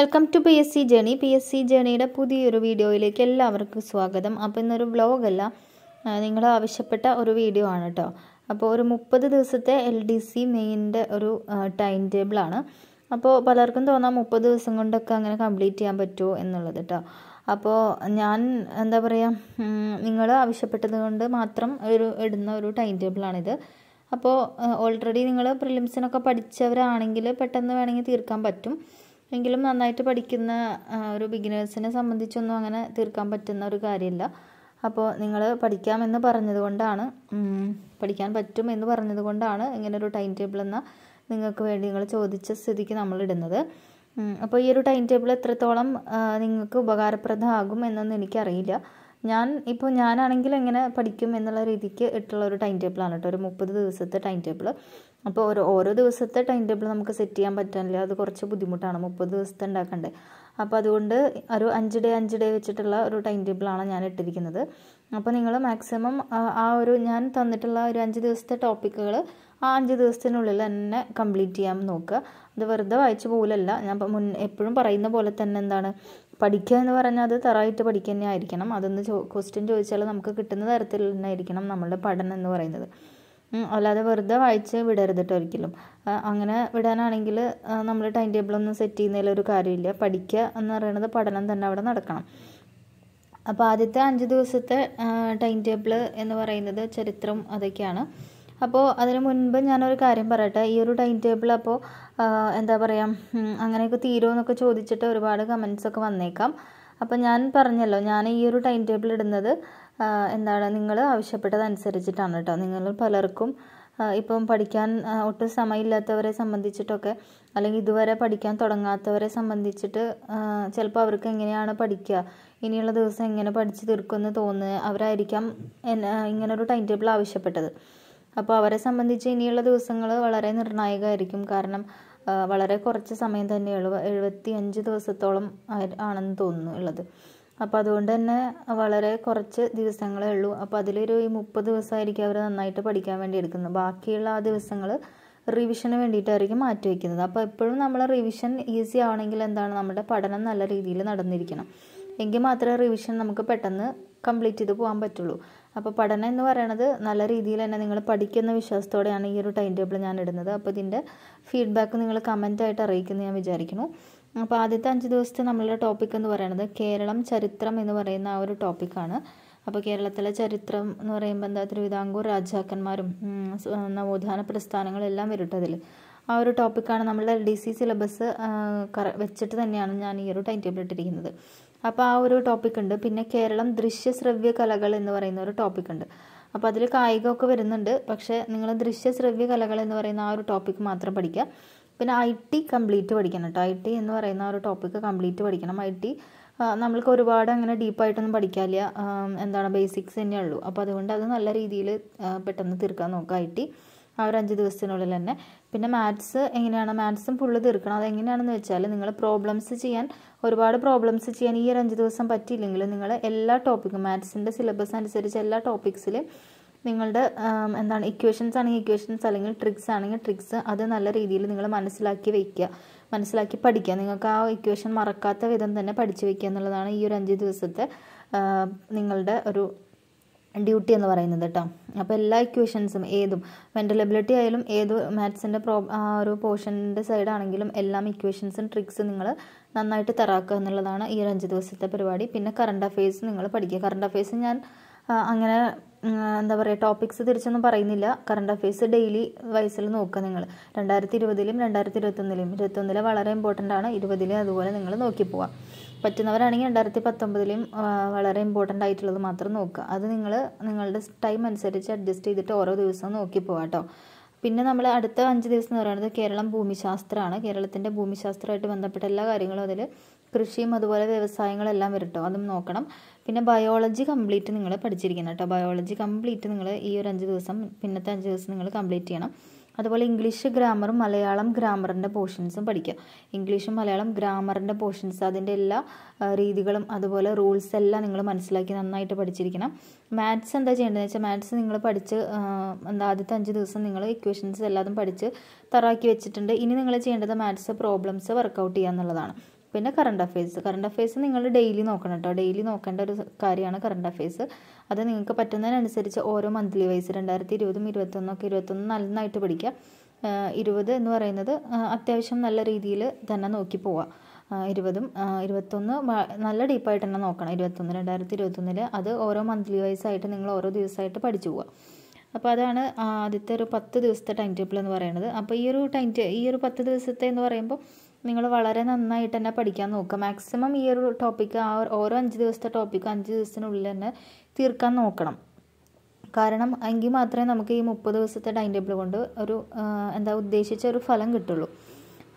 welcome to P S C journey P S C ജേണിയുടെ പുതിയൊരു വീഡിയോയിലേക്ക് എല്ലാവർക്കും സ്വാഗതം അപ്പോൾ ഇന്നൊരു വ്ളോഗല്ല നിങ്ങൾ ആവശ്യപ്പെട്ട ഒരു വീഡിയോ ആണ് കേട്ടോ അപ്പോൾ ഒരു മുപ്പത് ദിവസത്തെ എൽ ഡി സി മെയിൻ്റെ ഒരു ടൈം ടേബിളാണ് അപ്പോൾ പലർക്കും തോന്നാം മുപ്പത് ദിവസം കൊണ്ടൊക്കെ അങ്ങനെ കംപ്ലീറ്റ് ചെയ്യാൻ പറ്റുമോ എന്നുള്ളത് കേട്ടോ അപ്പോൾ ഞാൻ എന്താ പറയുക നിങ്ങൾ ആവശ്യപ്പെട്ടത് കൊണ്ട് മാത്രം ഒരു ഇടുന്ന ഒരു ടൈം ടേബിളാണിത് അപ്പോൾ ഓൾറെഡി നിങ്ങൾ പ്രിലിംസിനൊക്കെ പഠിച്ചവരാണെങ്കിൽ പെട്ടെന്ന് വേണമെങ്കിൽ തീർക്കാൻ പറ്റും എങ്കിലും നന്നായിട്ട് പഠിക്കുന്ന ഒരു ബിഗിനേഴ്സിനെ സംബന്ധിച്ചൊന്നും അങ്ങനെ തീർക്കാൻ പറ്റുന്ന ഒരു കാര്യമില്ല അപ്പോൾ നിങ്ങൾ പഠിക്കാമെന്ന് പറഞ്ഞതുകൊണ്ടാണ് പഠിക്കാൻ പറ്റും എന്ന് പറഞ്ഞതുകൊണ്ടാണ് ഇങ്ങനെ ഒരു ടൈം ടേബിൾ എന്ന നിങ്ങൾക്ക് വേണ്ടി നിങ്ങൾ ചോദിച്ച സ്ഥിതിക്ക് നമ്മൾ ഇടുന്നത് അപ്പോൾ ഈ ഒരു ടൈം ടേബിൾ എത്രത്തോളം നിങ്ങൾക്ക് ഉപകാരപ്രദമാകും എന്നൊന്നും എനിക്കറിയില്ല ഞാൻ ഇപ്പോൾ ഞാനാണെങ്കിൽ എങ്ങനെ പഠിക്കും എന്നുള്ള രീതിക്ക് ഇട്ടുള്ള ഒരു ടൈം ടേബിളാണ് കേട്ടോ ഒരു മുപ്പത് ദിവസത്തെ ടൈം ടേബിൾ അപ്പോൾ ഓരോ ഓരോ ദിവസത്തെ ടൈം ടേബിൾ നമുക്ക് സെറ്റ് ചെയ്യാൻ പറ്റാനില്ല അത് കുറച്ച് ബുദ്ധിമുട്ടാണ് മുപ്പത് ദിവസത്തെ ഉണ്ടാക്കണ്ടേ അപ്പോൾ അതുകൊണ്ട് ഒരു അഞ്ച് ഡേ അഞ്ച് ഡേ വെച്ചിട്ടുള്ള ഒരു ടൈം ടേബിളാണ് ഞാൻ ഇട്ടിരിക്കുന്നത് അപ്പോൾ നിങ്ങൾ മാക്സിമം ആ ഒരു ഞാൻ തന്നിട്ടുള്ള ഒരു അഞ്ച് ദിവസത്തെ ടോപ്പിക്കുകൾ ആ അഞ്ച് ദിവസത്തിനുള്ളിൽ തന്നെ കംപ്ലീറ്റ് ചെയ്യാൻ നോക്കുക അത് വെറുതെ വായിച്ചു പോലല്ല ഞാൻ മുൻ എപ്പോഴും പറയുന്ന പോലെ തന്നെ എന്താണ് പഠിക്കുക എന്ന് പറഞ്ഞാൽ അത് തറായിട്ട് പഠിക്കുക തന്നെ ആയിരിക്കണം അതൊന്ന് ചോ ക്വസ്റ്റ്യൻ ചോദിച്ചാൽ നമുക്ക് കിട്ടുന്ന തരത്തിൽ തന്നെ ആയിരിക്കണം നമ്മളുടെ പഠനം എന്ന് പറയുന്നത് അല്ലാതെ വെറുതെ വായിച്ച് വിടരുത് കേട്ടോ ഒരിക്കലും അങ്ങനെ വിടാനാണെങ്കിൽ നമ്മൾ ടൈം ടേബിളൊന്നും സെറ്റ് ചെയ്യുന്നതിലൊരു കാര്യമില്ല പഠിക്കുക എന്ന് പറയുന്നത് പഠനം തന്നെ അവിടെ നടക്കണം അപ്പോൾ ആദ്യത്തെ അഞ്ച് ദിവസത്തെ ടൈം ടേബിൾ എന്ന് പറയുന്നത് ചരിത്രം അതൊക്കെയാണ് അപ്പോൾ അതിന് മുൻപ് ഞാനൊരു കാര്യം പറയട്ടെ ഈ ഒരു ടൈം ടേബിൾ അപ്പോൾ എന്താ പറയുക അങ്ങനെയൊക്കെ തീരുമെന്നൊക്കെ ചോദിച്ചിട്ട് ഒരുപാട് കമൻസ് ഒക്കെ വന്നേക്കാം അപ്പോൾ ഞാൻ പറഞ്ഞല്ലോ ഞാൻ ഈ ഒരു ടൈം ടേബിൾ ഇടുന്നത് എന്താണ് നിങ്ങൾ ആവശ്യപ്പെട്ടതനുസരിച്ചിട്ടാണ് കേട്ടോ നിങ്ങൾ പലർക്കും ഇപ്പം പഠിക്കാൻ ഒട്ടും സമയമില്ലാത്തവരെ സംബന്ധിച്ചിട്ടൊക്കെ അല്ലെങ്കിൽ ഇതുവരെ പഠിക്കാൻ തുടങ്ങാത്തവരെ സംബന്ധിച്ചിട്ട് ചിലപ്പോൾ അവർക്ക് എങ്ങനെയാണ് പഠിക്കുക ഇനിയുള്ള ദിവസം എങ്ങനെ പഠിച്ചു തീർക്കുമെന്ന് തോന്നുന്നത് അവരായിരിക്കാം ഇങ്ങനൊരു ടൈം ടേബിൾ ആവശ്യപ്പെട്ടത് അപ്പോൾ അവരെ സംബന്ധിച്ച് ഇനിയുള്ള ദിവസങ്ങൾ വളരെ നിർണായകമായിരിക്കും കാരണം വളരെ കുറച്ച് സമയം തന്നെയുള്ളൂ എഴുപത്തി അഞ്ച് ദിവസത്തോളം ആണെന്ന് തോന്നുന്നു ഉള്ളത് അപ്പോൾ അതുകൊണ്ട് തന്നെ വളരെ കുറച്ച് ദിവസങ്ങളേ ഉള്ളൂ അപ്പോൾ അതിലൊരു ഈ മുപ്പത് ദിവസമായിരിക്കും അവർ നന്നായിട്ട് പഠിക്കാൻ വേണ്ടി എടുക്കുന്നത് ബാക്കിയുള്ള ആ ദിവസങ്ങൾ റിവിഷന് വേണ്ടിയിട്ടായിരിക്കും മാറ്റി വയ്ക്കുന്നത് അപ്പോൾ എപ്പോഴും നമ്മൾ റിവിഷൻ ഈസി ആവണമെങ്കിൽ എന്താണ് നമ്മുടെ പഠനം നല്ല രീതിയിൽ നടന്നിരിക്കണം എങ്കിൽ മാത്രമേ റിവിഷൻ നമുക്ക് പെട്ടെന്ന് കംപ്ലീറ്റ് ചെയ്ത് പോകാൻ പറ്റുള്ളൂ അപ്പോൾ പഠനം എന്ന് പറയണത് നല്ല രീതിയിൽ തന്നെ നിങ്ങൾ പഠിക്കുന്ന വിശ്വാസത്തോടെയാണ് ഈ ഒരു ടൈം ടേബിൾ ഞാൻ ഇടുന്നത് അപ്പോൾ ഇതിൻ്റെ ഫീഡ്ബാക്ക് നിങ്ങൾ കമൻ്റായിട്ട് അറിയിക്കുന്നു ഞാൻ വിചാരിക്കുന്നു അപ്പോൾ ആദ്യത്തെ അഞ്ച് ദിവസത്തെ നമ്മളുടെ ടോപ്പിക് എന്ന് പറയുന്നത് കേരളം ചരിത്രം എന്ന് പറയുന്ന ആ ഒരു ടോപ്പിക്കാണ് അപ്പോൾ കേരളത്തിലെ ചരിത്രം എന്ന് പറയുമ്പോൾ എന്താ തിരുവിതാംകൂർ രാജാക്കന്മാരും നവോത്ഥാന പ്രസ്ഥാനങ്ങളെല്ലാം വരും അതിൽ ആ ഒരു ടോപ്പിക്കാണ് നമ്മളുടെ ഡി സി സിലബസ് വെച്ചിട്ട് തന്നെയാണ് ഞാൻ ഈ ഒരു ടൈം ടേബിൾ ഇട്ടിരിക്കുന്നത് അപ്പോൾ ആ ഒരു ടോപ്പിക് ഉണ്ട് പിന്നെ കേരളം ദൃശ്യ ശ്രവ്യ കലകൾ എന്ന് പറയുന്ന ഒരു ടോപ്പിക് ഉണ്ട് അപ്പോൾ അതിൽ കായികമൊക്കെ വരുന്നുണ്ട് പക്ഷേ നിങ്ങൾ ദൃശ്യ ശ്രവ്യ കലകൾ എന്ന് പറയുന്ന ആ ഒരു ടോപ്പിക് മാത്രം പഠിക്കുക പിന്നെ ഐ ടി കംപ്ലീറ്റ് പഠിക്കണം കേട്ടോ ഐ ടി എന്ന് പറയുന്ന ഒരു ടോപ്പിക്ക് കംപ്ലീറ്റ് പഠിക്കണം ഐ ടി നമ്മൾക്ക് ഒരുപാട് അങ്ങനെ ഡീപ്പായിട്ടൊന്നും പഠിക്കാനില്ല എന്താണ് ബേസിക്സ് തന്നെ ഉള്ളൂ അപ്പോൾ അതുകൊണ്ട് അത് നല്ല രീതിയിൽ പെട്ടെന്ന് തീർക്കാൻ നോക്കുക ഐ ടി ആ ഒരു അഞ്ച് ദിവസത്തിനുള്ളിൽ തന്നെ പിന്നെ മാത്സ് എങ്ങനെയാണ് മാത്സും ഫുള്ള് തീർക്കണം അതെങ്ങനെയാണെന്ന് വെച്ചാൽ നിങ്ങൾ പ്രോബ്ലംസ് ചെയ്യാൻ ഒരുപാട് പ്രോബ്ലംസ് ചെയ്യാൻ ഈ ഒരു അഞ്ച് ദിവസം പറ്റിയില്ലെങ്കിൽ നിങ്ങൾ എല്ലാ ടോപ്പിക്കും മാത്സിൻ്റെ സിലബസ് അനുസരിച്ച് എല്ലാ ടോപ്പിക്സിലും നിങ്ങളുടെ എന്താണ് ഇക്വേഷൻസ് ആണെങ്കിൽ ഇക്വേഷൻസ് അല്ലെങ്കിൽ ട്രിക്സ് ആണെങ്കിൽ ട്രിക്സ് അത് നല്ല രീതിയിൽ നിങ്ങൾ മനസ്സിലാക്കി വയ്ക്കുക മനസ്സിലാക്കി പഠിക്കുക നിങ്ങൾക്ക് ആ ഇക്വേഷൻ മറക്കാത്ത വിധം തന്നെ പഠിച്ചു വയ്ക്കുക എന്നുള്ളതാണ് ഈ ഒരു അഞ്ച് ദിവസത്തെ നിങ്ങളുടെ ഒരു ഡ്യൂട്ടി എന്ന് പറയുന്നത് കേട്ടോ അപ്പോൾ എല്ലാ ഇക്വേഷൻസും ഏതും മെൻറ്റലബിലിറ്റി ആയാലും ഏത് മാത്സിൻ്റെ പ്രോ ഒരു പോർഷൻ്റെ സൈഡാണെങ്കിലും എല്ലാം ഇക്വേഷൻസും ട്രിക്സ് നിങ്ങൾ നന്നായിട്ട് തറാക്കുക എന്നുള്ളതാണ് ഈ ഒരു അഞ്ച് ദിവസത്തെ പരിപാടി പിന്നെ കറണ്ട് അഫയേഴ്സ് നിങ്ങൾ പഠിക്കുക കറണ്ട് അഫയേഴ്സ് ഞാൻ അങ്ങനെ എന്താ പറയുക ടോപ്പിക്സ് തിരിച്ചൊന്നും പറയുന്നില്ല കറണ്ട് അഫെയർസ് ഡെയിലി വയസ്സിൽ നോക്കുക നിങ്ങൾ രണ്ടായിരത്തി ഇരുപതിലും രണ്ടായിരത്തി ഇരുപത്തൊന്നിലും ഇരുപത്തൊന്നിലെ വളരെ ഇമ്പോർട്ടൻ്റ് ആണ് ഇരുപതിലും അതുപോലെ നിങ്ങൾ നോക്കി പോവാം പറ്റുന്നവരാണെങ്കിൽ രണ്ടായിരത്തി പത്തൊമ്പതിലും വളരെ ഇമ്പോർട്ടൻ്റ് ആയിട്ടുള്ളത് മാത്രം നോക്കുക അത് നിങ്ങൾ നിങ്ങളുടെ ടൈം അനുസരിച്ച് അഡ്ജസ്റ്റ് ചെയ്തിട്ട് ഓരോ ദിവസവും നോക്കി പോവാം കേട്ടോ പിന്നെ നമ്മൾ അടുത്ത അഞ്ച് ദിവസം എന്ന് പറയുന്നത് കേരളം ഭൂമിശാസ്ത്രമാണ് കേരളത്തിൻ്റെ ഭൂമിശാസ്ത്രമായിട്ട് ബന്ധപ്പെട്ട എല്ലാ കാര്യങ്ങളും അതിൽ കൃഷിയും അതുപോലെ വ്യവസായങ്ങളെല്ലാം വരട്ടോ അതും നോക്കണം പിന്നെ ബയോളജി കംപ്ലീറ്റ് നിങ്ങൾ പഠിച്ചിരിക്കണം കേട്ടോ ബയോളജി കംപ്ലീറ്റ് നിങ്ങൾ ഈ ഒരു അഞ്ച് ദിവസം പിന്നത്തെ അഞ്ച് ദിവസം നിങ്ങൾ കംപ്ലീറ്റ് ചെയ്യണം അതുപോലെ ഇംഗ്ലീഷ് ഗ്രാമറും മലയാളം ഗ്രാമറിൻ്റെ പോർഷൻസും പഠിക്കുക ഇംഗ്ലീഷും മലയാളം ഗ്രാമറിൻ്റെ പോർഷൻസ് അതിൻ്റെ എല്ലാ രീതികളും അതുപോലെ റൂൾസ് എല്ലാം നിങ്ങൾ മനസ്സിലാക്കി നന്നായിട്ട് പഠിച്ചിരിക്കണം മാത്സ് എന്താ ചെയ്യേണ്ടതെന്ന് വെച്ചാൽ മാത്സ് നിങ്ങൾ പഠിച്ച് എന്താ ആദ്യത്തെ അഞ്ച് ദിവസം നിങ്ങൾ ഇക്വേഷൻസ് എല്ലാതും പഠിച്ച് തറാക്കി വെച്ചിട്ടുണ്ട് ഇനി നിങ്ങൾ ചെയ്യേണ്ടത് മാത്സ് പ്രോബ്ലംസ് വർക്കൗട്ട് ചെയ്യുക എന്നുള്ളതാണ് പിന്നെ കറണ്ട് അഫയേഴ്സ് കറണ്ട് അഫയേഴ്സ് നിങ്ങൾ ഡെയിലി നോക്കണം കേട്ടോ ഡെയിലി നോക്കേണ്ട ഒരു കാര്യമാണ് കറണ്ട് അഫയേഴ്സ് അത് നിങ്ങൾക്ക് പറ്റുന്നതിനനുസരിച്ച് ഓരോ മന്ത്ലി വൈസ് രണ്ടായിരത്തി ഇരുപതും ഇരുപത്തൊന്നൊക്കെ ഇരുപത്തൊന്ന് നന്നായിട്ട് പഠിക്കുക ഇരുപത് എന്ന് പറയുന്നത് അത്യാവശ്യം നല്ല രീതിയിൽ തന്നെ നോക്കി പോവാം ഇരുപതും ഇരുപത്തൊന്ന് നല്ല ഡീപ്പായിട്ട് തന്നെ നോക്കണം ഇരുപത്തൊന്ന് രണ്ടായിരത്തി ഇരുപത്തൊന്നിൽ അത് ഓരോ മന്ത്ലി വൈസ് ആയിട്ട് നിങ്ങൾ ഓരോ ദിവസമായിട്ട് പഠിച്ചു പോവുക അപ്പോൾ അതാണ് ആദ്യത്തെ ഒരു പത്ത് ദിവസത്തെ ടൈം ടേബിൾ എന്ന് പറയുന്നത് അപ്പോൾ ഈ ഒരു ടൈം ഈ ഒരു പത്ത് ദിവസത്തെ എന്ന് പറയുമ്പോൾ നിങ്ങൾ വളരെ നന്നായിട്ട് തന്നെ പഠിക്കാൻ നോക്കുക മാക്സിമം ഈ ഒരു ടോപ്പിക്ക് ആ ഓരോ അഞ്ച് ദിവസത്തെ ടോപ്പിക്ക് അഞ്ച് ദിവസത്തിനുള്ളിൽ തന്നെ തീർക്കാൻ നോക്കണം കാരണം എങ്കിൽ മാത്രമേ നമുക്ക് ഈ മുപ്പത് ദിവസത്തെ ടൈം ടേബിൾ കൊണ്ട് ഒരു എന്താ ഉദ്ദേശിച്ച ഒരു ഫലം കിട്ടുള്ളൂ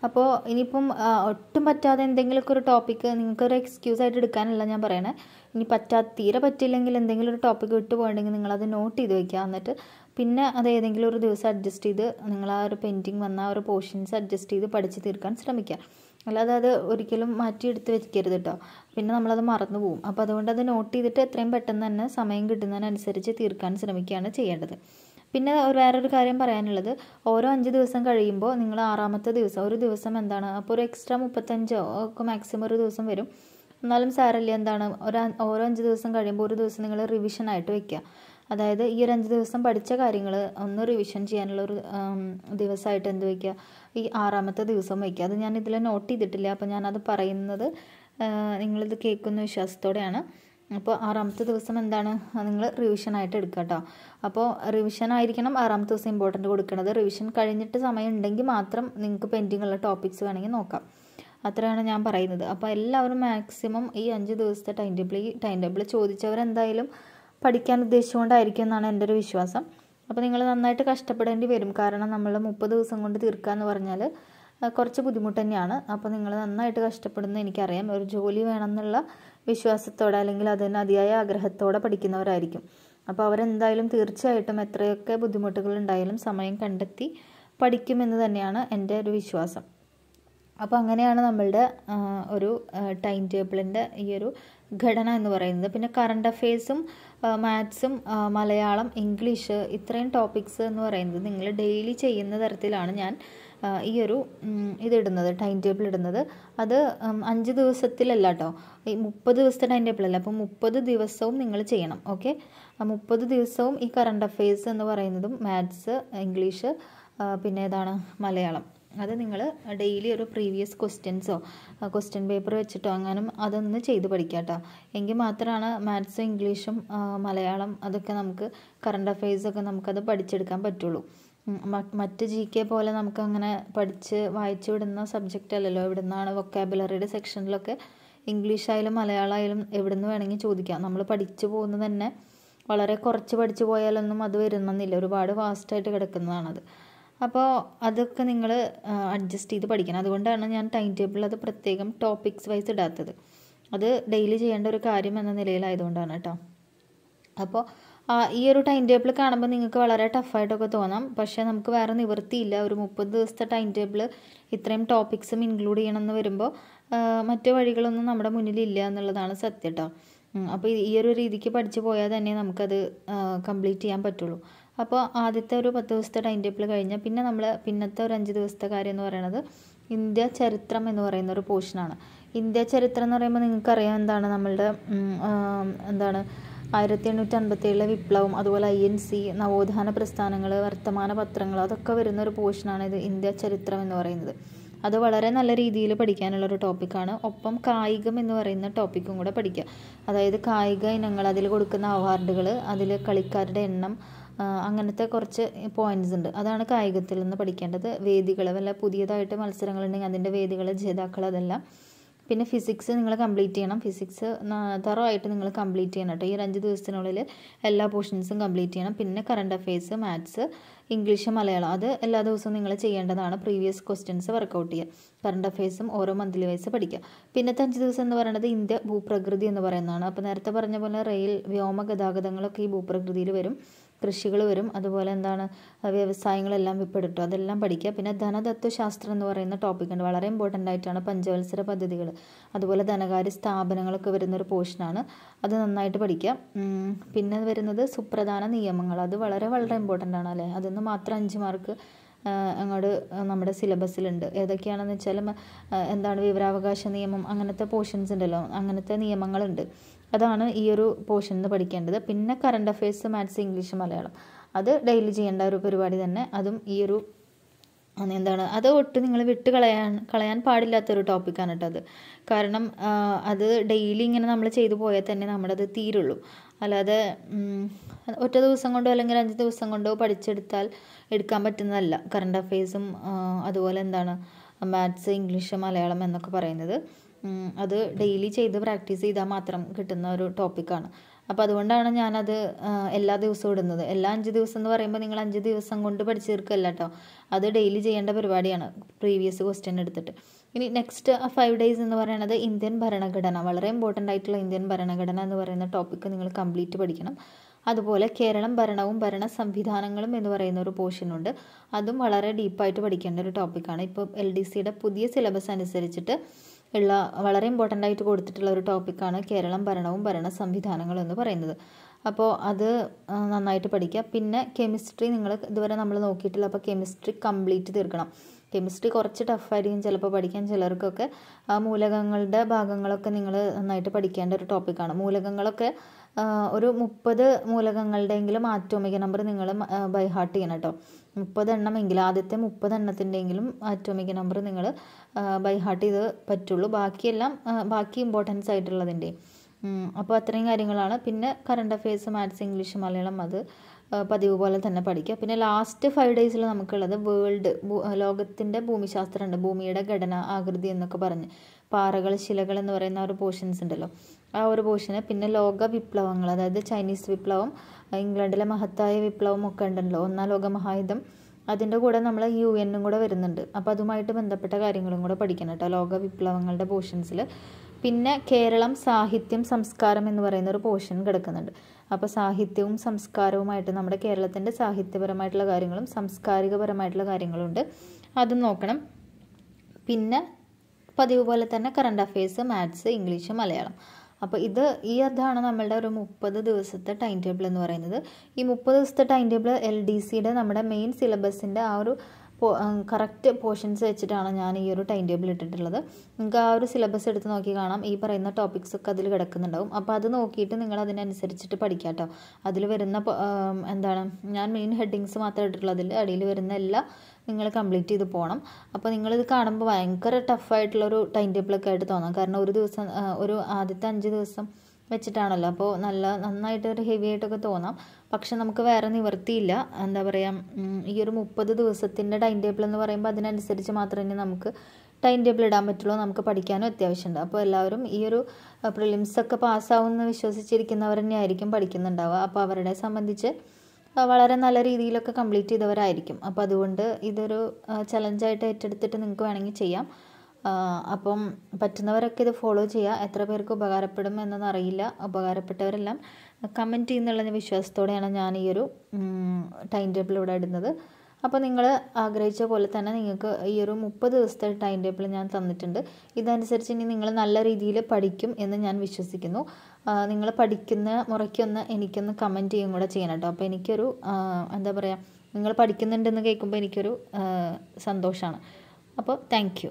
അപ്പോൾ ഇനിയിപ്പം ഒട്ടും പറ്റാതെ എന്തെങ്കിലുമൊക്കെ ഒരു ടോപ്പിക്ക് നിങ്ങൾക്കൊരു എക്സ്ക്യൂസ് ആയിട്ട് എടുക്കാനല്ല ഞാൻ പറയണേ ഇനി പറ്റാ തീരെ പറ്റില്ലെങ്കിൽ എന്തെങ്കിലും ഒരു ടോപ്പിക്ക് വിട്ടു പോകണമെങ്കിൽ നിങ്ങളത് നോട്ട് ചെയ്ത് വയ്ക്കുക എന്നിട്ട് പിന്നെ അത് ഏതെങ്കിലും ഒരു ദിവസം അഡ്ജസ്റ്റ് ചെയ്ത് നിങ്ങൾ ആ ഒരു പെയിൻറ്റിങ് വന്ന ആ ഒരു പോർഷൻസ് അഡ്ജസ്റ്റ് ചെയ്ത് പഠിച്ച് തീർക്കാൻ ശ്രമിക്കുക അല്ലാതെ അത് ഒരിക്കലും മാറ്റിയെടുത്ത് വെക്കരുത് കേട്ടോ പിന്നെ നമ്മളത് മറന്നു പോകും അപ്പോൾ അതുകൊണ്ട് അത് നോട്ട് ചെയ്തിട്ട് എത്രയും പെട്ടെന്ന് തന്നെ സമയം കിട്ടുന്നതിനനുസരിച്ച് തീർക്കാൻ ശ്രമിക്കുകയാണ് ചെയ്യേണ്ടത് പിന്നെ വേറൊരു കാര്യം പറയാനുള്ളത് ഓരോ അഞ്ച് ദിവസം കഴിയുമ്പോൾ നിങ്ങൾ ആറാമത്തെ ദിവസം ഒരു ദിവസം എന്താണ് അപ്പോൾ ഒരു എക്സ്ട്രാ മുപ്പത്തഞ്ചോ ഒക്കെ മാക്സിമം ഒരു ദിവസം വരും എന്നാലും സാരല്ല എന്താണ് ഒരു ഓരോ അഞ്ച് ദിവസം കഴിയുമ്പോൾ ഒരു ദിവസം നിങ്ങൾ റിവിഷൻ ആയിട്ട് വെക്കുക അതായത് ഈ ഒരു അഞ്ച് ദിവസം പഠിച്ച കാര്യങ്ങൾ ഒന്ന് റിവിഷൻ ചെയ്യാനുള്ള ഒരു ദിവസമായിട്ട് എന്ത് വയ്ക്കുക ഈ ആറാമത്തെ ദിവസം വയ്ക്കുക അത് ഞാൻ ഇതിൽ നോട്ട് ചെയ്തിട്ടില്ല അപ്പോൾ ഞാനത് പറയുന്നത് നിങ്ങളിത് കേൾക്കുന്ന വിശ്വാസത്തോടെയാണ് അപ്പോൾ ആറാമത്തെ ദിവസം എന്താണ് നിങ്ങൾ റിവിഷനായിട്ട് എടുക്കുക കേട്ടോ അപ്പോൾ റിവിഷൻ ആയിരിക്കണം ആറാമത്തെ ദിവസം ഇമ്പോർട്ടൻ്റ് കൊടുക്കുന്നത് റിവിഷൻ കഴിഞ്ഞിട്ട് സമയം ഉണ്ടെങ്കിൽ മാത്രം നിങ്ങൾക്ക് പെൻഡിങ് ഉള്ള ടോപ്പിക്സ് വേണമെങ്കിൽ നോക്കാം അത്രയാണ് ഞാൻ പറയുന്നത് അപ്പോൾ എല്ലാവരും മാക്സിമം ഈ അഞ്ച് ദിവസത്തെ ടൈം ടേബിൾ ഈ ടൈം ടേബിൾ ചോദിച്ചവരെന്തായാലും പഠിക്കാൻ ഉദ്ദേശിച്ചുകൊണ്ടായിരിക്കും എന്നാണ് എൻ്റെ ഒരു വിശ്വാസം അപ്പോൾ നിങ്ങൾ നന്നായിട്ട് കഷ്ടപ്പെടേണ്ടി വരും കാരണം നമ്മൾ മുപ്പത് ദിവസം കൊണ്ട് തീർക്കുക എന്ന് പറഞ്ഞാൽ കുറച്ച് ബുദ്ധിമുട്ട് തന്നെയാണ് അപ്പോൾ നിങ്ങൾ നന്നായിട്ട് കഷ്ടപ്പെടുന്നത് എനിക്കറിയാം ഒരു ജോലി വേണമെന്നുള്ള വിശ്വാസത്തോടെ അല്ലെങ്കിൽ അതിന് അതിയായ ആഗ്രഹത്തോടെ പഠിക്കുന്നവരായിരിക്കും അപ്പോൾ അവരെന്തായാലും തീർച്ചയായിട്ടും എത്രയൊക്കെ ബുദ്ധിമുട്ടുകൾ ഉണ്ടായാലും സമയം കണ്ടെത്തി പഠിക്കുമെന്ന് തന്നെയാണ് എൻ്റെ ഒരു വിശ്വാസം അപ്പോൾ അങ്ങനെയാണ് നമ്മളുടെ ഒരു ടൈം ടേബിളിൻ്റെ ഈ ഒരു ഘടന എന്ന് പറയുന്നത് പിന്നെ കറണ്ട് അഫെയർസും മാത്സും മലയാളം ഇംഗ്ലീഷ് ഇത്രയും ടോപ്പിക്സ് എന്ന് പറയുന്നത് നിങ്ങൾ ഡെയിലി ചെയ്യുന്ന തരത്തിലാണ് ഞാൻ ഈ ഒരു ഇതിടുന്നത് ടൈം ടേബിൾ ഇടുന്നത് അത് അഞ്ച് ദിവസത്തിലല്ല കേട്ടോ ഈ മുപ്പത് ദിവസത്തെ ടൈം ടേബിൾ അല്ല അപ്പോൾ മുപ്പത് ദിവസവും നിങ്ങൾ ചെയ്യണം ഓക്കെ മുപ്പത് ദിവസവും ഈ കറണ്ട് അഫെയർസ് എന്ന് പറയുന്നതും മാത്സ് ഇംഗ്ലീഷ് പിന്നെ ഏതാണ് മലയാളം അത് നിങ്ങൾ ഡെയിലി ഒരു പ്രീവിയസ് ക്വസ്റ്റ്യൻസോ ക്വസ്റ്റ്യൻ പേപ്പർ വെച്ചിട്ടോ അങ്ങനെ അതൊന്ന് ചെയ്ത് പഠിക്കുക കേട്ടോ എങ്കിൽ മാത്രമാണ് മാത്സും ഇംഗ്ലീഷും മലയാളം അതൊക്കെ നമുക്ക് കറണ്ട് അഫയേഴ്സൊക്കെ നമുക്കത് പഠിച്ചെടുക്കാൻ പറ്റുള്ളൂ മറ്റ് ജി കെ പോലെ നമുക്കങ്ങനെ പഠിച്ച് വായിച്ചു വിടുന്ന സബ്ജക്റ്റ് അല്ലല്ലോ നിന്നാണ് വൊക്കാബുലറിയുടെ സെക്ഷനിലൊക്കെ ഇംഗ്ലീഷായാലും മലയാളമായാലും എവിടെ നിന്ന് വേണമെങ്കിൽ ചോദിക്കാം നമ്മൾ പഠിച്ചു പോകുന്നത് തന്നെ വളരെ കുറച്ച് പഠിച്ചു പോയാലൊന്നും അത് വരുന്നില്ല ഒരുപാട് ഫാസ്റ്റായിട്ട് കിടക്കുന്നതാണത് അപ്പോൾ അതൊക്കെ നിങ്ങൾ അഡ്ജസ്റ്റ് ചെയ്ത് പഠിക്കണം അതുകൊണ്ടാണ് ഞാൻ ടൈം ടേബിൾ അത് പ്രത്യേകം ടോപ്പിക്സ് വൈസ് ഇടാത്തത് അത് ഡെയിലി ചെയ്യേണ്ട ഒരു കാര്യം എന്ന നിലയിലായതുകൊണ്ടാണ് കേട്ടോ അപ്പോൾ ഈ ഒരു ടൈം ടേബിൾ കാണുമ്പോൾ നിങ്ങൾക്ക് വളരെ ടഫായിട്ടൊക്കെ തോന്നാം പക്ഷേ നമുക്ക് വേറെ നിവൃത്തിയില്ല ഒരു മുപ്പത് ദിവസത്തെ ടൈം ടേബിൾ ഇത്രയും ടോപ്പിക്സും ഇൻക്ലൂഡ് ചെയ്യണമെന്ന് വരുമ്പോൾ മറ്റു വഴികളൊന്നും നമ്മുടെ മുന്നിലില്ല എന്നുള്ളതാണ് സത്യം കേട്ടോ അപ്പോൾ ഈ ഒരു രീതിക്ക് പഠിച്ചു പോയാൽ തന്നെ നമുക്കത് കംപ്ലീറ്റ് ചെയ്യാൻ പറ്റുള്ളൂ അപ്പോൾ ആദ്യത്തെ ഒരു പത്ത് ദിവസത്തെ ടൈം ടേബിൾ കഴിഞ്ഞാൽ പിന്നെ നമ്മൾ പിന്നത്തെ ഒരു അഞ്ച് ദിവസത്തെ കാര്യം എന്ന് പറയുന്നത് ഇന്ത്യ ചരിത്രം എന്ന് പറയുന്ന ഒരു പോർഷനാണ് ഇന്ത്യ ചരിത്രം എന്ന് പറയുമ്പോൾ നിങ്ങൾക്കറിയാം എന്താണ് നമ്മളുടെ എന്താണ് ആയിരത്തി എണ്ണൂറ്റി ഏഴിലെ വിപ്ലവം അതുപോലെ ഐ എൻ സി നവോത്ഥാന പ്രസ്ഥാനങ്ങൾ വർത്തമാന പത്രങ്ങൾ അതൊക്കെ വരുന്ന ഒരു പോർഷനാണ് ഇത് ഇന്ത്യ ചരിത്രം എന്ന് പറയുന്നത് അത് വളരെ നല്ല രീതിയിൽ പഠിക്കാനുള്ള ഒരു ടോപ്പിക്കാണ് ഒപ്പം കായികം എന്ന് പറയുന്ന ടോപ്പിക്കും കൂടെ പഠിക്കുക അതായത് കായിക ഇനങ്ങൾ അതിൽ കൊടുക്കുന്ന അവാർഡുകൾ അതിൽ കളിക്കാരുടെ എണ്ണം അങ്ങനത്തെ കുറച്ച് പോയിന്റ്സ് ഉണ്ട് അതാണ് കായികത്തിൽ നിന്ന് പഠിക്കേണ്ടത് വേദികൾ വല്ല പുതിയതായിട്ട് മത്സരങ്ങളുണ്ടെങ്കിൽ അതിൻ്റെ വേദികൾ ജേതാക്കൾ അതെല്ലാം പിന്നെ ഫിസിക്സ് നിങ്ങൾ കംപ്ലീറ്റ് ചെയ്യണം ഫിസിക്സ് തറവായിട്ട് നിങ്ങൾ കംപ്ലീറ്റ് ചെയ്യണം കേട്ടോ ഈ ഒരു അഞ്ച് ദിവസത്തിനുള്ളിൽ എല്ലാ പോർഷൻസും കംപ്ലീറ്റ് ചെയ്യണം പിന്നെ current affairs maths English Malayalam അത് എല്ലാ ദിവസവും നിങ്ങൾ ചെയ്യേണ്ടതാണ് പ്രീവിയസ് ക്വസ്റ്റ്യൻസ് വർക്കൗട്ട് ചെയ്യുക കറണ്ട് അഫയേഴ്സും ഓരോ മന്ത്ലി വൈസ് പഠിക്കുക പിന്നത്തെ അഞ്ച് ദിവസം എന്ന് പറയുന്നത് ഇന്ത്യ ഭൂപ്രകൃതി എന്ന് പറയുന്നതാണ് അപ്പോൾ നേരത്തെ പറഞ്ഞ പോലെ റെയിൽ വ്യോമ ഗതാഗതങ്ങളൊക്കെ ഈ ഭൂപ്രകൃതിയിൽ വരും കൃഷികൾ വരും അതുപോലെ എന്താണ് വ്യവസായങ്ങളെല്ലാം വിപ്പെടുത്തും അതെല്ലാം പഠിക്കുക പിന്നെ ധനതത്വശാസ്ത്രം എന്ന് പറയുന്ന ഉണ്ട് വളരെ ഇമ്പോർട്ടൻ്റ് ആയിട്ടാണ് പഞ്ചവത്സര പദ്ധതികൾ അതുപോലെ ധനകാര്യ സ്ഥാപനങ്ങളൊക്കെ ഒരു പോർഷനാണ് അത് നന്നായിട്ട് പഠിക്കുക പിന്നെ വരുന്നത് സുപ്രധാന നിയമങ്ങൾ അത് വളരെ വളരെ ഇമ്പോർട്ടൻ്റ് ആണ് അല്ലേ അതിന്ന് മാത്രം അഞ്ച് മാർക്ക് അങ്ങോട്ട് നമ്മുടെ സിലബസിലുണ്ട് ഏതൊക്കെയാണെന്ന് വെച്ചാൽ എന്താണ് വിവരാവകാശ നിയമം അങ്ങനത്തെ പോർഷൻസ് ഉണ്ടല്ലോ അങ്ങനത്തെ നിയമങ്ങളുണ്ട് അതാണ് ഈ ഒരു പോർഷനിൽ നിന്ന് പഠിക്കേണ്ടത് പിന്നെ current affairs maths English Malayalam അത് ഡെയിലി ചെയ്യേണ്ട ഒരു പരിപാടി തന്നെ അതും ഈ ഒരു എന്താണ് അത് ഒട്ടും നിങ്ങൾ വിട്ട് കളയാൻ കളയാൻ പാടില്ലാത്തൊരു ടോപ്പിക്കാണ് കേട്ടോ അത് കാരണം അത് ഡെയിലി ഇങ്ങനെ നമ്മൾ ചെയ്തു പോയാൽ തന്നെ നമ്മുടെ അത് തീരുള്ളൂ അല്ലാതെ ഒറ്റ ദിവസം കൊണ്ടോ അല്ലെങ്കിൽ അഞ്ച് ദിവസം കൊണ്ടോ പഠിച്ചെടുത്താൽ എടുക്കാൻ പറ്റുന്നതല്ല കറണ്ട് അഫയേഴ്സും അതുപോലെ എന്താണ് മാത്സ് ഇംഗ്ലീഷ് മലയാളം എന്നൊക്കെ പറയുന്നത് അത് ഡെയിലി ചെയ്ത് പ്രാക്ടീസ് ചെയ്താൽ മാത്രം കിട്ടുന്ന ഒരു ടോപ്പിക്കാണ് അപ്പോൾ അതുകൊണ്ടാണ് ഞാനത് എല്ലാ ദിവസവും ഇടുന്നത് എല്ലാ അഞ്ച് ദിവസം എന്ന് പറയുമ്പോൾ നിങ്ങൾ അഞ്ച് ദിവസം കൊണ്ട് പഠിച്ചു തീർക്കല്ല കേട്ടോ അത് ഡെയിലി ചെയ്യേണ്ട പരിപാടിയാണ് പ്രീവിയസ് ക്വസ്റ്റ്യൻ എടുത്തിട്ട് ഇനി നെക്സ്റ്റ് ഫൈവ് ഡേയ്സ് എന്ന് പറയുന്നത് ഇന്ത്യൻ ഭരണഘടന വളരെ ഇമ്പോർട്ടൻ്റ് ആയിട്ടുള്ള ഇന്ത്യൻ ഭരണഘടന എന്ന് പറയുന്ന ടോപ്പിക്ക് നിങ്ങൾ കംപ്ലീറ്റ് പഠിക്കണം അതുപോലെ കേരളം ഭരണവും ഭരണ സംവിധാനങ്ങളും എന്ന് പറയുന്ന ഒരു പോർഷനുണ്ട് അതും വളരെ ഡീപ്പായിട്ട് പഠിക്കേണ്ട ഒരു ടോപ്പിക്കാണ് ഇപ്പോൾ എൽ ഡി സിയുടെ പുതിയ സിലബസ് അനുസരിച്ചിട്ട് ഉള്ള വളരെ ഇമ്പോർട്ടൻ്റ് ആയിട്ട് കൊടുത്തിട്ടുള്ള ഒരു ടോപ്പിക്കാണ് കേരളം ഭരണവും ഭരണ സംവിധാനങ്ങളും എന്ന് പറയുന്നത് അപ്പോൾ അത് നന്നായിട്ട് പഠിക്കുക പിന്നെ കെമിസ്ട്രി നിങ്ങൾ ഇതുവരെ നമ്മൾ നോക്കിയിട്ടില്ല അപ്പോൾ കെമിസ്ട്രി കംപ്ലീറ്റ് തീർക്കണം കെമിസ്ട്രി കുറച്ച് ടഫായിരിക്കും ചിലപ്പോൾ പഠിക്കാൻ ചിലർക്കൊക്കെ ആ മൂലകങ്ങളുടെ ഭാഗങ്ങളൊക്കെ നിങ്ങൾ നന്നായിട്ട് പഠിക്കേണ്ട ഒരു ടോപ്പിക്കാണ് മൂലകങ്ങളൊക്കെ ഒരു മുപ്പത് മൂലകങ്ങളുടെയെങ്കിലും ആറ്റോമിക നമ്പർ നിങ്ങൾ ബൈ ഹാർട്ട് ചെയ്യണം കേട്ടോ മുപ്പതെണ്ണമെങ്കിലും ആദ്യത്തെ മുപ്പതെണ്ണത്തിൻ്റെയെങ്കിലും ആറ്റോമിക് നമ്പർ നിങ്ങൾ ബൈ ഹാർട്ട് ചെയ്ത് പറ്റുള്ളൂ ബാക്കിയെല്ലാം ബാക്കി ഇമ്പോർട്ടൻസ് ആയിട്ടുള്ളതിൻ്റെ അപ്പോൾ അത്രയും കാര്യങ്ങളാണ് പിന്നെ current affairs maths English Malayalam അത് പതിവ് പോലെ തന്നെ പഠിക്കുക പിന്നെ ലാസ്റ്റ് ഫൈവ് ഡേയ്സിൽ നമുക്കുള്ളത് വേൾഡ് ലോകത്തിൻ്റെ ഭൂമിശാസ്ത്രമുണ്ട് ഭൂമിയുടെ ഘടന ആകൃതി എന്നൊക്കെ പറഞ്ഞ് പാറകൾ ശിലകൾ എന്ന് പറയുന്ന ഒരു പോർഷൻസ് ഉണ്ടല്ലോ ആ ഒരു പോർഷന് പിന്നെ ലോക വിപ്ലവങ്ങൾ അതായത് ചൈനീസ് വിപ്ലവം ഇംഗ്ലണ്ടിലെ മഹത്തായ വിപ്ലവം ഒക്കെ ഉണ്ടല്ലോ ഒന്നാം ലോക അതിൻ്റെ കൂടെ നമ്മൾ യു എന്നും കൂടെ വരുന്നുണ്ട് അപ്പോൾ അതുമായിട്ട് ബന്ധപ്പെട്ട കാര്യങ്ങളും കൂടെ പഠിക്കണം കേട്ടോ ലോക വിപ്ലവങ്ങളുടെ പോർഷൻസിൽ പിന്നെ കേരളം സാഹിത്യം സംസ്കാരം എന്ന് പറയുന്ന ഒരു പോർഷൻ കിടക്കുന്നുണ്ട് അപ്പോൾ സാഹിത്യവും സംസ്കാരവുമായിട്ട് നമ്മുടെ കേരളത്തിൻ്റെ സാഹിത്യപരമായിട്ടുള്ള കാര്യങ്ങളും സാംസ്കാരികപരമായിട്ടുള്ള കാര്യങ്ങളുണ്ട് അതും നോക്കണം പിന്നെ പതിവ് പോലെ തന്നെ current affairs maths English Malayalam അപ്പോൾ ഇത് ഈ അതാണ് നമ്മളുടെ ഒരു മുപ്പത് ദിവസത്തെ ടൈം ടേബിൾ എന്ന് പറയുന്നത് ഈ മുപ്പത് ദിവസത്തെ ടൈം ടേബിൾ എൽ ഡി സിയുടെ നമ്മുടെ മെയിൻ സിലബസിൻ്റെ ആ ഒരു കറക്റ്റ് പോർഷൻസ് വെച്ചിട്ടാണ് ഞാൻ ഈ ഒരു ടൈം ടേബിൾ ഇട്ടിട്ടുള്ളത് നിങ്ങൾക്ക് ആ ഒരു സിലബസ് എടുത്ത് നോക്കി കാണാം ഈ പറയുന്ന ടോപ്പിക്സ് ഒക്കെ അതിൽ കിടക്കുന്നുണ്ടാവും അപ്പോൾ അത് നോക്കിയിട്ട് നിങ്ങൾ അതിനനുസരിച്ചിട്ട് പഠിക്കാം കേട്ടോ അതിൽ വരുന്ന എന്താണ് ഞാൻ മെയിൻ ഹെഡിങ്സ് മാത്രം ഇട്ടിട്ടുള്ളൂ അതിൽ അടിയിൽ വരുന്ന എല്ലാ നിങ്ങൾ കംപ്ലീറ്റ് ചെയ്ത് പോകണം അപ്പോൾ നിങ്ങളിത് കാണുമ്പോൾ ഭയങ്കര ടഫായിട്ടുള്ളൊരു ടൈം ടേബിളൊക്കെ ആയിട്ട് തോന്നാം കാരണം ഒരു ദിവസം ഒരു ആദ്യത്തെ അഞ്ച് ദിവസം വെച്ചിട്ടാണല്ലോ അപ്പോൾ നല്ല നന്നായിട്ട് ഒരു ഹെവി ആയിട്ടൊക്കെ തോന്നാം പക്ഷെ നമുക്ക് വേറെ നിവർത്തിയില്ല എന്താ പറയുക ഈ ഒരു മുപ്പത് ദിവസത്തിൻ്റെ ടൈം ടേബിൾ എന്ന് പറയുമ്പോൾ അതിനനുസരിച്ച് മാത്രമേ നമുക്ക് ടൈം ടേബിൾ ഇടാൻ പറ്റുള്ളൂ നമുക്ക് പഠിക്കാനും അത്യാവശ്യമുണ്ട് അപ്പോൾ എല്ലാവരും ഈ ഒരു പ്രിലിംസൊക്കെ പാസ്സാവുമെന്ന് വിശ്വസിച്ചിരിക്കുന്നവർ തന്നെയായിരിക്കും പഠിക്കുന്നുണ്ടാവുക അപ്പോൾ അവരുടെ സംബന്ധിച്ച് വളരെ നല്ല രീതിയിലൊക്കെ കംപ്ലീറ്റ് ചെയ്തവരായിരിക്കും അപ്പോൾ അതുകൊണ്ട് ഇതൊരു ചലഞ്ചായിട്ട് ഏറ്റെടുത്തിട്ട് നിങ്ങൾക്ക് വേണമെങ്കിൽ ചെയ്യാം അപ്പം പറ്റുന്നവരൊക്കെ ഇത് ഫോളോ ചെയ്യുക എത്ര പേർക്ക് ഉപകാരപ്പെടും എന്നൊന്നറിയില്ല ഉപകാരപ്പെട്ടവരെല്ലാം കമൻറ്റ് ചെയ്യുന്നുള്ള വിശ്വാസത്തോടെയാണ് ഞാൻ ഈ ഒരു ടൈം ടേബിൾ ഇവിടെ ഇടുന്നത് അപ്പോൾ നിങ്ങൾ ആഗ്രഹിച്ച പോലെ തന്നെ നിങ്ങൾക്ക് ഈ ഒരു മുപ്പത് ദിവസത്തെ ടൈം ടേബിൾ ഞാൻ തന്നിട്ടുണ്ട് ഇതനുസരിച്ച് ഇനി നിങ്ങൾ നല്ല രീതിയിൽ പഠിക്കും എന്ന് ഞാൻ വിശ്വസിക്കുന്നു നിങ്ങൾ പഠിക്കുന്ന മുറയ്ക്കൊന്ന് എനിക്കൊന്ന് കമൻറ്റ് ചെയ്യും കൂടെ ചെയ്യണം കേട്ടോ അപ്പോൾ എനിക്കൊരു എന്താ പറയുക നിങ്ങൾ പഠിക്കുന്നുണ്ടെന്ന് കേൾക്കുമ്പോൾ എനിക്കൊരു സന്തോഷമാണ് അപ്പോൾ താങ്ക്